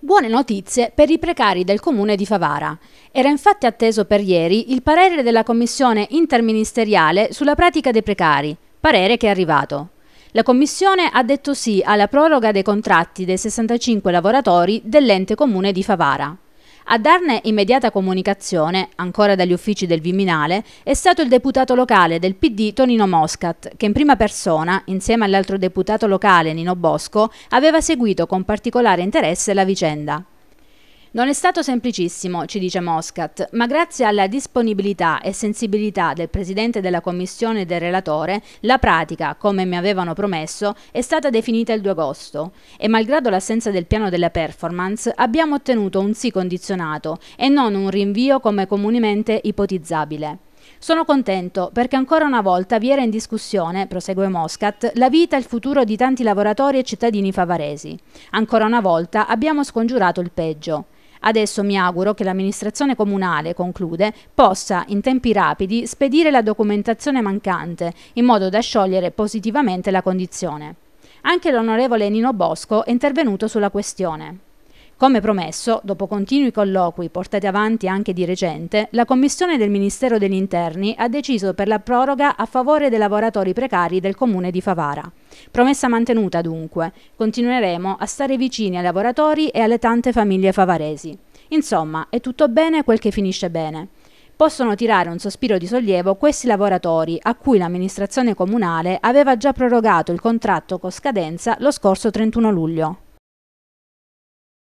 Buone notizie per i precari del comune di Favara. Era infatti atteso per ieri il parere della commissione interministeriale sulla pratica dei precari, parere che è arrivato. La commissione ha detto sì alla proroga dei contratti dei 65 lavoratori dell'ente comune di Favara. A darne immediata comunicazione, ancora dagli uffici del Viminale, è stato il deputato locale del PD Tonino Moscat, che in prima persona, insieme all'altro deputato locale Nino Bosco, aveva seguito con particolare interesse la vicenda. Non è stato semplicissimo, ci dice Moscat, ma grazie alla disponibilità e sensibilità del Presidente della Commissione e del relatore, la pratica, come mi avevano promesso, è stata definita il 2 agosto e malgrado l'assenza del piano della performance abbiamo ottenuto un sì condizionato e non un rinvio come comunemente ipotizzabile. Sono contento perché ancora una volta vi era in discussione, prosegue Moscat, la vita e il futuro di tanti lavoratori e cittadini favaresi. Ancora una volta abbiamo scongiurato il peggio. Adesso mi auguro che l'amministrazione comunale, conclude, possa in tempi rapidi spedire la documentazione mancante in modo da sciogliere positivamente la condizione. Anche l'onorevole Nino Bosco è intervenuto sulla questione. Come promesso, dopo continui colloqui portati avanti anche di recente, la Commissione del Ministero degli Interni ha deciso per la proroga a favore dei lavoratori precari del comune di Favara. Promessa mantenuta dunque, continueremo a stare vicini ai lavoratori e alle tante famiglie favaresi. Insomma, è tutto bene quel che finisce bene possono tirare un sospiro di sollievo questi lavoratori a cui l'amministrazione comunale aveva già prorogato il contratto con scadenza lo scorso 31 luglio.